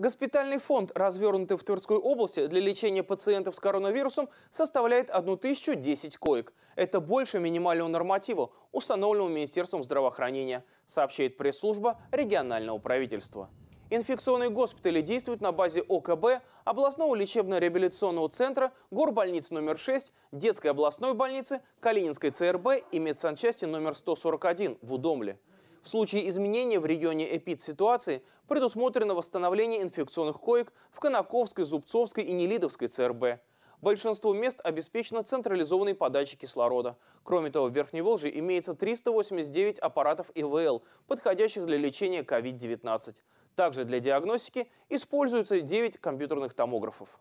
Госпитальный фонд, развернутый в Тверской области для лечения пациентов с коронавирусом, составляет 1010 коек. Это больше минимального норматива, установленного Министерством здравоохранения, сообщает пресс-служба регионального правительства. Инфекционные госпитали действуют на базе ОКБ, областного лечебно-реабилитационного центра, Горбольницы номер 6, детской областной больницы, Калининской ЦРБ и медсанчасти номер 141 в Удомле. В случае изменения в регионе эпид-ситуации предусмотрено восстановление инфекционных коек в Конаковской, Зубцовской и Нелидовской ЦРБ. Большинство мест обеспечено централизованной подачей кислорода. Кроме того, в Верхней Волже имеется 389 аппаратов ИВЛ, подходящих для лечения COVID-19. Также для диагностики используются 9 компьютерных томографов.